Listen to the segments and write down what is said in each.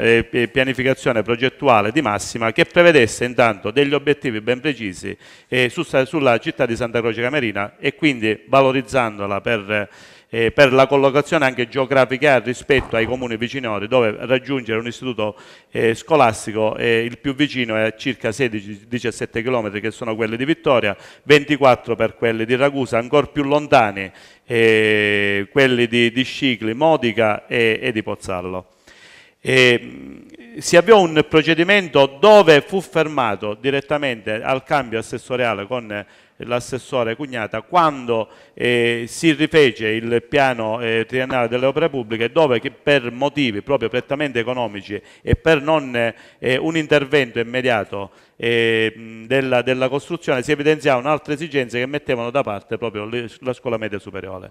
eh, eh pianificazione progettuale di massima che prevedesse intanto degli obiettivi ben precisi eh, su, sulla città di Santa Croce Camerina e quindi valorizzandola per, eh, per la collocazione anche geografica rispetto ai comuni vicinori dove raggiungere un istituto eh, scolastico eh, il più vicino è a circa 16-17 km che sono quelli di Vittoria, 24 per quelli di Ragusa, ancora più lontani quelli di, di Scicli, Modica e, e di Pozzallo. E, si avviò un procedimento dove fu fermato direttamente al cambio assessoriale con l'assessore Cugnata quando eh, si rifece il piano eh, triennale delle opere pubbliche dove per motivi proprio prettamente economici e per non eh, un intervento immediato eh, della, della, costruzione si evidenziavano altre esigenze che mettevano da parte proprio la scuola media superiore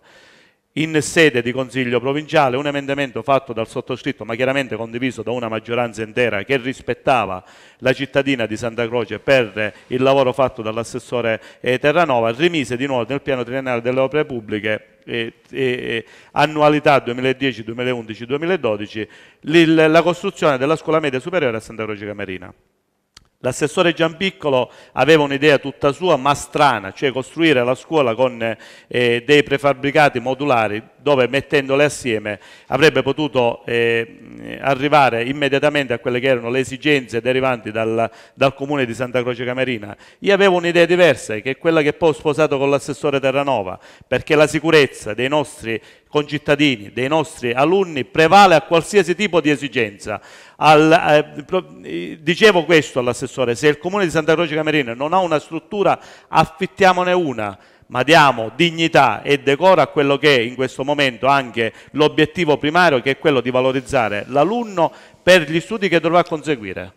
in sede di Consiglio provinciale un emendamento fatto dal sottoscritto, ma chiaramente condiviso da una maggioranza intera che rispettava la cittadina di Santa Croce per il lavoro fatto dall'assessore eh, Terranova, rimise di nuovo nel piano triennale delle opere pubbliche e, eh, e, eh, annualità 2010, 2011, 2012 la costruzione della scuola media superiore a Santa Croce Camerina. L'assessore Giampiccolo aveva un'idea tutta sua ma strana, cioè costruire la scuola con eh, dei prefabbricati modulari dove mettendole assieme avrebbe potuto eh, arrivare immediatamente a quelle che erano le esigenze derivanti dal, dal comune di Santa Croce Camerina. Io avevo un'idea diversa, che è quella che poi ho sposato con l'assessore Terranova, perché la sicurezza dei nostri concittadini, dei nostri alunni, prevale a qualsiasi tipo di esigenza. Al, eh, dicevo questo all'assessore, se il comune di Santa Croce Camerina non ha una struttura, affittiamone una, ma diamo dignità e decoro a quello che è in questo momento anche l'obiettivo primario che è quello di valorizzare l'alunno per gli studi che dovrà conseguire.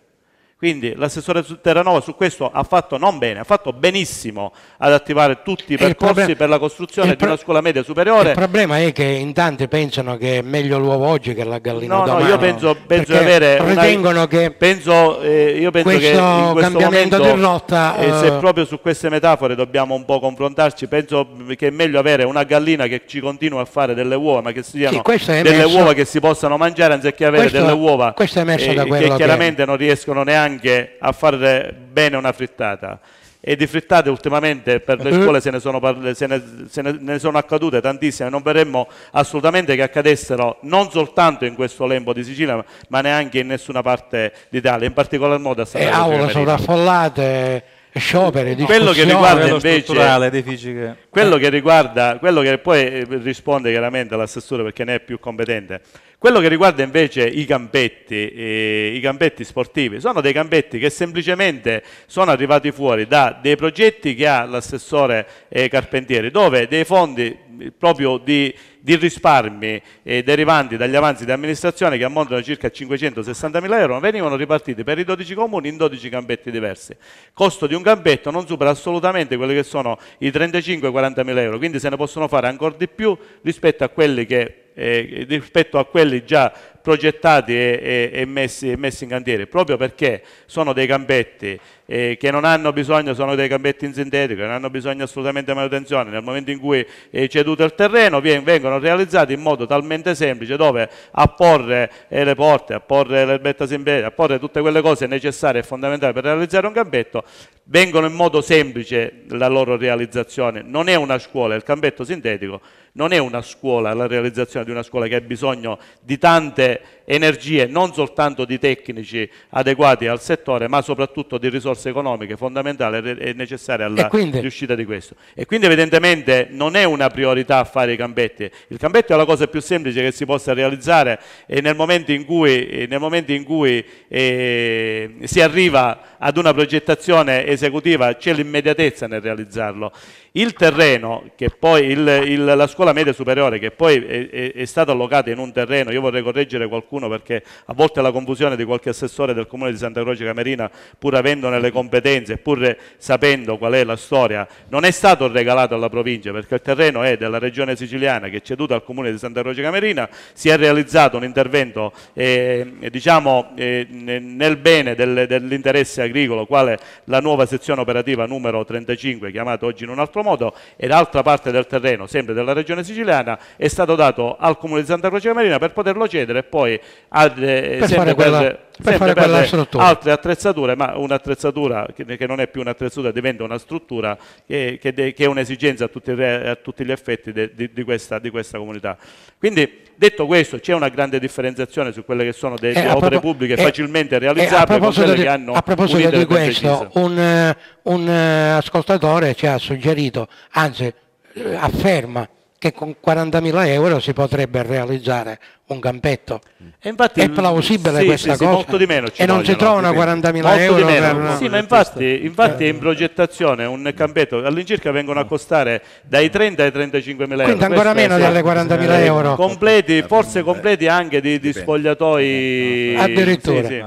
Quindi l'assessore Terranova su questo ha fatto non bene, ha fatto benissimo ad attivare tutti i percorsi per la costruzione di una scuola media superiore. Il problema è che in tanti pensano che è meglio l'uovo oggi che la gallina no, domani. No, io penso, penso avere ritengono una, che penso, eh, io penso questo che in questo cambiamento momento, di rotta eh, se eh, proprio su queste metafore dobbiamo un po' confrontarci, penso che è meglio avere una gallina che ci continua a fare delle uova, ma che siano sì, delle emerso, uova che si possano mangiare anziché avere questo, delle uova eh, che chiaramente che... non riescono neanche anche a fare bene una frittata e di frittate ultimamente per le eh. scuole se ne sono, se ne, se ne, ne sono accadute tantissime, non vorremmo assolutamente che accadessero non soltanto in questo lembo di Sicilia ma neanche in nessuna parte d'Italia, in particolar modo a Sanremo. E aule sovraffollate, scioperi, quello che riguarda invece, quello che riguarda, quello che poi risponde chiaramente all'assessore perché ne è più competente, quello che riguarda invece i campetti, eh, i campetti sportivi, sono dei campetti che semplicemente sono arrivati fuori da dei progetti che ha l'assessore eh, Carpentieri, dove dei fondi eh, proprio di, di risparmi eh, derivanti dagli avanzi di amministrazione che ammontano a circa 560 mila euro venivano ripartiti per i 12 comuni in 12 campetti diversi. Il costo di un campetto non supera assolutamente quelli che sono i 35-40 mila euro, quindi se ne possono fare ancora di più rispetto a quelli che eh, rispetto a quelli già progettati e, e, e, messi, messi, in cantiere, proprio perché sono dei gambetti eh, che non hanno bisogno, sono dei gambetti in sintetico, non hanno bisogno assolutamente di manutenzione, nel momento in cui è ceduto il terreno vengono realizzati in modo talmente semplice dove apporre eh, le porte, apporre l'erbetta sintetica, apporre tutte quelle cose necessarie e fondamentali per realizzare un gambetto, vengono in modo semplice la loro realizzazione, non è una scuola, il gambetto sintetico non è una scuola, la realizzazione di una scuola che ha bisogno di tante energie non soltanto di tecnici adeguati al settore ma soprattutto di risorse economiche fondamentali e necessarie alla e quindi, riuscita di questo e quindi evidentemente non è una priorità fare i campetti il campetto è la cosa più semplice che si possa realizzare e nel momento in cui, momento in cui eh, si arriva ad una progettazione esecutiva c'è l'immediatezza nel realizzarlo il terreno che poi il, il, la scuola media superiore che poi è, è, è stata allocata in un terreno io vorrei correggere vedere qualcuno perché a volte la confusione di qualche assessore del comune di Santa Croce Camerina pur avendone le competenze, pur sapendo qual è la storia, non è stato regalato alla provincia perché il terreno è della regione siciliana che è ceduto al comune di Santa Croce Camerina, si è realizzato un intervento eh, diciamo, eh, nel bene del, dell'interesse agricolo quale la nuova sezione operativa numero 35 chiamata oggi in un altro modo e l'altra parte del terreno sempre della regione siciliana è stato dato al comune di Santa Croce Camerina per poterlo cedere e poi poi ad, eh, per sempre quella, per, per sempre per altre attrezzature, ma un'attrezzatura che, che, non è più un'attrezzatura diventa una struttura che, che, de, che è un'esigenza a tutti, a tutti, gli effetti de, de, di, questa, di, questa, comunità. Quindi detto questo c'è una grande differenziazione su quelle che sono delle eh, opere pubbliche eh, facilmente eh, realizzabili con quelle di, che hanno A proposito di questo, un, un eh, ascoltatore ci ha suggerito, anzi eh, afferma che con 40.000 euro si potrebbe realizzare un campetto. Mm. E infatti, è plausibile sì, questa sì, cosa? Sì, e non si trovano 40.000 euro? Una... Sì, ma infatti, cioè, infatti è in eh, eh. progettazione un campetto, all'incirca vengono a costare dai 30 ai 35.000 euro. Quindi ancora meno dalle 40.000 euro. Completi, forse completi anche di, di spogliatoi. Addirittura. Eh,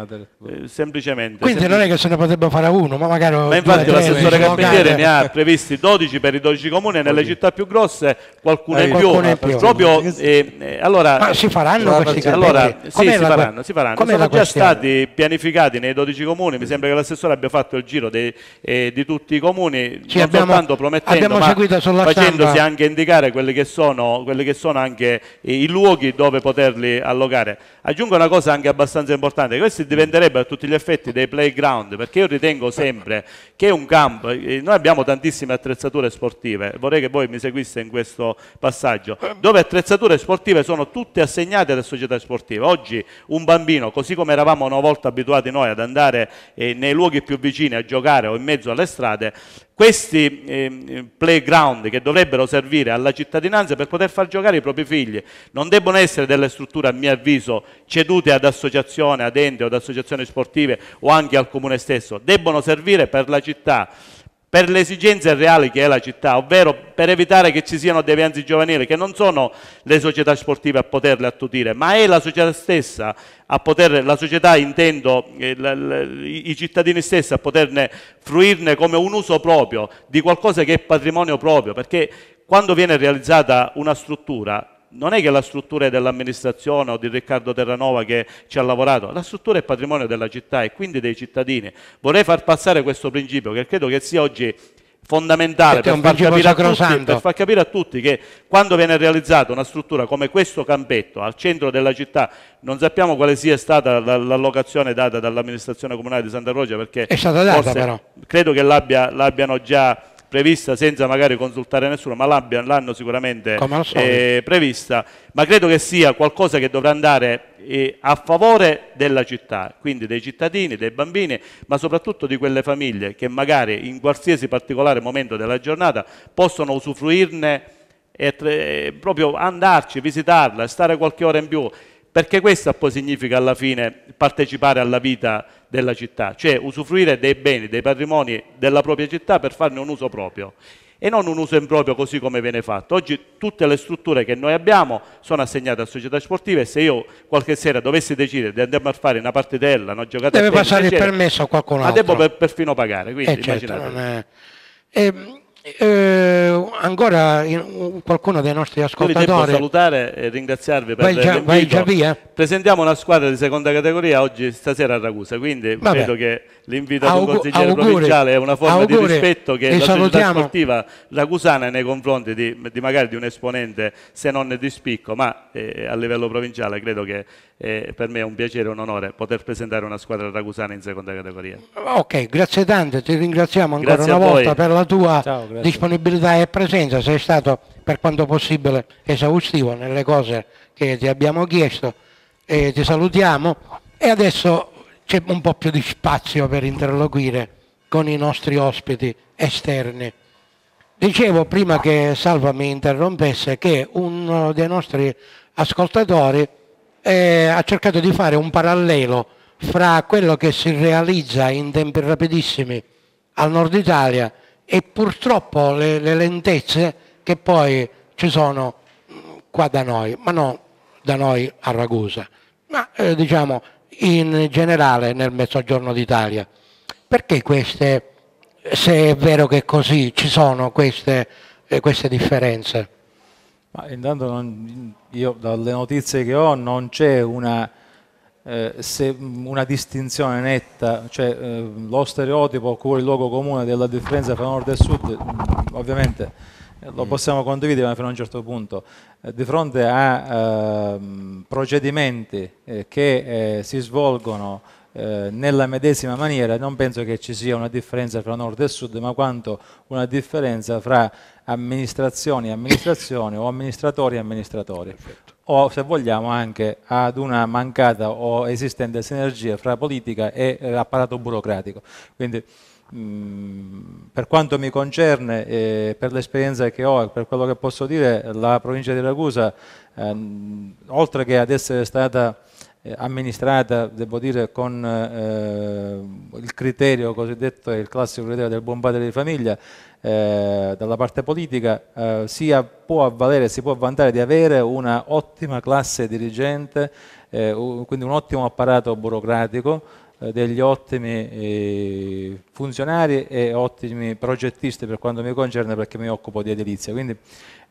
semplicemente. Quindi semplicemente. non è che se ne potrebbe fare uno, ma magari... Ma infatti l'assessore Campettiere ne ha previsti 12 per i 12 comuni e nelle città più grosse qualcuno eh, in più. Proprio, allora, ma si farà faranno questi campetti? Allora, sì, si, la, faranno, si faranno, sono già stati pianificati nei 12 comuni, mi sembra che l'assessore abbia fatto il giro dei, eh, di tutti i comuni, Ci non abbiamo, soltanto promettendo, ma facendosi stampa. anche indicare quelli che sono, quelli che sono anche i, i luoghi dove poterli allogare. Aggiungo una cosa anche abbastanza importante, questi diventerebbero a tutti gli effetti dei playground, perché io ritengo sempre che un campo, eh, noi abbiamo tantissime attrezzature sportive, vorrei che voi mi seguisse in questo passaggio, dove attrezzature sportive sono tutte assegnate consegnate alle società sportive. Oggi un bambino, così come eravamo una volta abituati noi ad andare eh, nei luoghi più vicini a giocare o in mezzo alle strade, questi eh, playground che dovrebbero servire alla cittadinanza per poter far giocare i propri figli non debbono essere delle strutture a mio avviso cedute ad associazioni, ad ente o ad associazioni sportive o anche al comune stesso, debbono servire per la città per le esigenze reali che è la città, ovvero per evitare che ci siano devianze giovanili, che non sono le società sportive a poterle attutire, ma è la società stessa a poter, la società intendo eh, i cittadini stessi a poterne fruirne come un uso proprio di qualcosa che è patrimonio proprio, perché quando viene realizzata una struttura non è che la struttura è dell'amministrazione o di Riccardo Terranova che ci ha lavorato, la struttura è patrimonio della città e quindi dei cittadini. Vorrei far passare questo principio che credo che sia oggi fondamentale per far, tutti, per far, capire a tutti che quando viene realizzata una struttura come questo campetto al centro della città, non sappiamo quale sia stata l'allocazione data dall'amministrazione comunale di Santa Rosa perché è stata data però. credo che l'abbiano già prevista senza magari consultare nessuno, ma l'hanno sicuramente eh, prevista, ma credo che sia qualcosa che dovrà andare eh, a favore della città, quindi dei cittadini, dei bambini, ma soprattutto di quelle famiglie che magari in qualsiasi particolare momento della giornata possono usufruirne e eh, proprio andarci, visitarla, stare qualche ora in più, perché questo poi significa alla fine partecipare alla vita della città, cioè usufruire dei beni, dei patrimoni della propria città per farne un uso proprio e non un uso improprio così come viene fatto. Oggi tutte le strutture che noi abbiamo sono assegnate a società sportive e se io qualche sera dovessi decidere di andare a fare una partitella, una giocata... Deve passare il permesso a qualcun altro. Ma devo per, perfino pagare, quindi eh certo, è... e, ehm, eh, ancora qualcuno dei nostri ascoltatori. Io vi devo salutare e ringraziarvi per vai vai già via. Presentiamo una squadra di seconda categoria oggi stasera a Ragusa, quindi Vabbè. credo che l'invito ad un consigliere auguri, provinciale è una forma auguri, di rispetto che la salutiamo. società sportiva ragusana nei confronti di, di, magari di un esponente, se non di spicco, ma eh, a livello provinciale credo che eh, per me è un piacere e un onore poter presentare una squadra ragusana in seconda categoria. Ok, grazie tante, ti ringraziamo ancora grazie una volta per la tua Ciao, disponibilità e presenza, sei stato per quanto possibile esaustivo nelle cose che ti abbiamo chiesto e ti salutiamo e adesso c'è un po' più di spazio per interloquire con i nostri ospiti esterni. Dicevo prima che Salva mi interrompesse che uno dei nostri ascoltatori eh, ha cercato di fare un parallelo fra quello che si realizza in tempi rapidissimi al nord Italia e purtroppo le, le lentezze che poi ci sono mm, qua da noi, ma non da noi a Ragusa, ma eh, diciamo in generale nel mezzogiorno d'Italia. Perché queste, se è vero che così ci sono queste, eh, queste differenze? Ma intanto non, io dalle notizie che ho non c'è una, eh, una, distinzione netta, cioè eh, lo stereotipo oppure il luogo comune della differenza tra nord e sud, mm, ovviamente eh, lo mm. possiamo condividere ma fino a un certo punto. Eh, di fronte a ehm, procedimenti eh, che si svolgono eh, nella medesima maniera non penso che ci sia una differenza tra nord e sud, ma quanto una differenza fra amministrazioni e amministrazioni o amministratori e amministratori. Perfetto. O se vogliamo anche ad una mancata o esistente sinergia fra politica e eh, apparato burocratico. Quindi, Mm, per quanto mi concerne, eh, per l'esperienza che ho e per quello che posso dire, la provincia di Ragusa, ehm, oltre che ad essere stata eh, amministrata, devo dire, con eh, il criterio cosiddetto, il classico criterio del buon padre di famiglia, eh, dalla parte politica, eh, si può avvalere, si può vantare di avere una ottima classe dirigente, eh, quindi un ottimo apparato burocratico, eh, degli ottimi funzionari e ottimi progettisti per quanto mi concerne perché mi occupo di edilizia. Quindi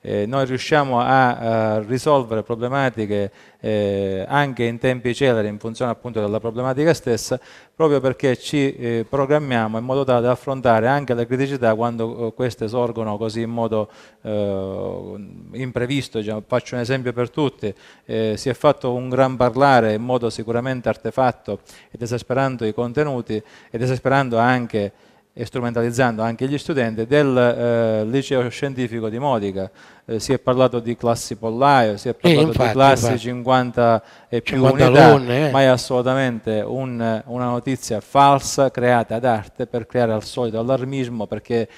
eh, noi riusciamo a, a risolvere problematiche eh, anche in tempi celeri in funzione appunto della problematica stessa, proprio perché ci eh, programmiamo in modo tale da affrontare anche le criticità quando eh, queste sorgono così in modo eh, imprevisto. Diciamo, faccio un esempio per tutti, eh, si è fatto un gran parlare in modo sicuramente artefatto ed esasperando i contenuti ed esasperando anche e strumentalizzando anche gli studenti, del eh, liceo scientifico di Modica. Eh, si è parlato di classi pollaio, si è eh, parlato infatti, di classi infatti. 50 e più 50 unità, alunne, eh. ma è assolutamente un, una notizia falsa creata ad arte per creare al solito allarmismo perché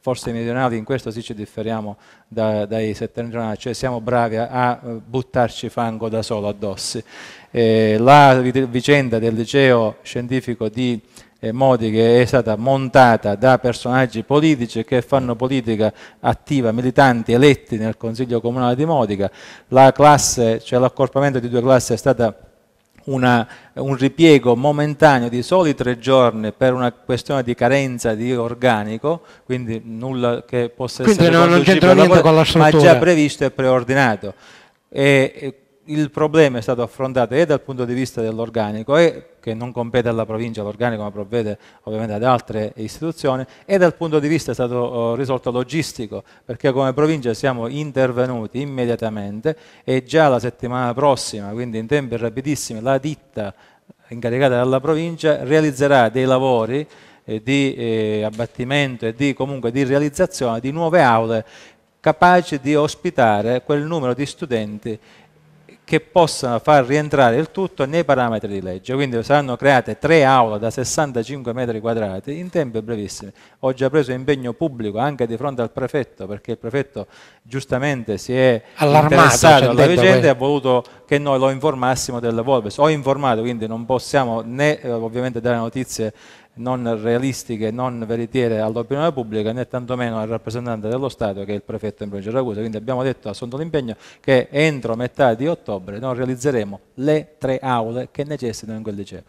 forse i meridionali in questo sì ci differiamo da, dai settentrionali, cioè siamo bravi a, eh, buttarci fango da solo addosso. Eh, la vicenda del liceo scientifico di Modi che è stata montata da personaggi politici che fanno politica attiva, militanti eletti nel Consiglio Comunale di Modica, la classe, cioè l'accorpamento di due classi è stata una, un ripiego momentaneo di soli tre giorni per una questione di carenza di organico, quindi nulla che possa quindi essere non, non niente con la struttura. ma già previsto e preordinato. E, il problema è stato affrontato e dal punto di vista dell'organico, che non compete alla provincia l'organico, ma provvede ovviamente ad altre istituzioni, e dal punto di vista è stato oh, risolto logistico, perché come provincia siamo intervenuti immediatamente e già la settimana prossima, quindi in tempi rapidissimi, la ditta incaricata dalla provincia realizzerà dei lavori eh, di eh, abbattimento e di, comunque di realizzazione di nuove aule capaci di ospitare quel numero di studenti che possano far rientrare il tutto nei parametri di legge. Quindi saranno create tre aule da 65 metri quadrati in tempi brevissimi. Ho già preso impegno pubblico anche di fronte al prefetto, perché il prefetto giustamente si è Allarmato, interessato alla vicenda e ha voluto che noi lo informassimo dell'Evolves. Ho informato, quindi non possiamo né eh, ovviamente dare notizie non realistiche, non veritiere all'opinione pubblica, né tantomeno al rappresentante dello Stato che è il prefetto in provincia di Ragusa. Quindi abbiamo detto, assunto l'impegno, che entro metà di ottobre noi realizzeremo le tre aule che necessitano in quel liceo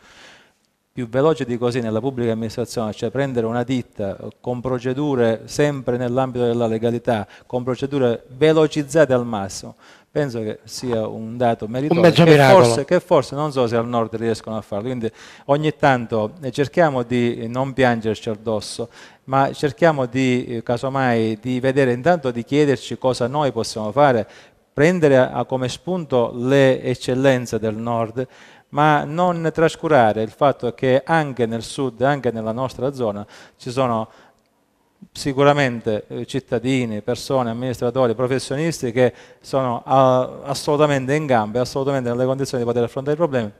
più veloce di così nella pubblica amministrazione, cioè prendere una ditta con procedure sempre nell'ambito della legalità, con procedure velocizzate al massimo, penso che sia un dato meritorio un che, forse, che, forse, non so se al nord riescono a farlo, quindi ogni tanto eh, cerchiamo di eh, non piangerci addosso, ma cerchiamo di, eh, casomai, di vedere intanto di chiederci cosa noi possiamo fare, prendere a, come spunto le eccellenze del nord, ma non trascurare il fatto che anche nel sud, anche nella nostra zona, ci sono sicuramente eh, cittadini, persone, amministratori, professionisti che sono assolutamente in gambe, assolutamente nelle condizioni di poter affrontare i problemi,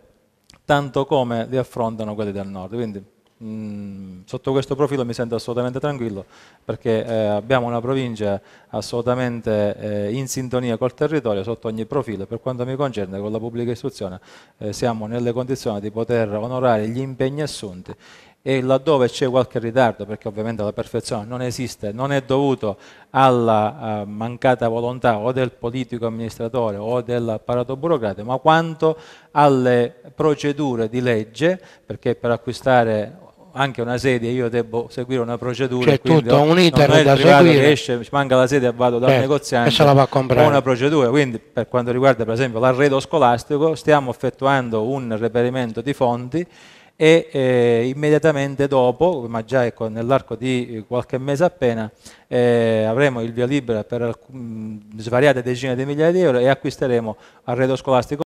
tanto come li affrontano quelli del nord. Quindi mm, sotto questo profilo mi sento assolutamente tranquillo perché eh, abbiamo una provincia assolutamente eh, in sintonia col territorio sotto ogni profilo. Per quanto mi concerne con la pubblica istruzione eh, siamo nelle condizioni di poter onorare gli impegni assunti e laddove c'è qualche ritardo, perché ovviamente la perfezione non esiste, non è dovuto alla uh, mancata volontà o del politico amministratore o dell'apparato burocratico, ma quanto alle procedure di legge, perché per acquistare anche una sedia io devo seguire una procedura, c'è tutto un iter non è da seguire. Esce, manca la sedia e vado dal Beh, certo, negoziante la va a comprare. una procedura, quindi per quanto riguarda per esempio l'arredo scolastico stiamo effettuando un reperimento di fondi e eh, immediatamente dopo, ma già ecco, nell'arco di eh, qualche mese appena, eh, avremo il via libera per alcun, mm, svariate decine di migliaia di euro e acquisteremo arredo scolastico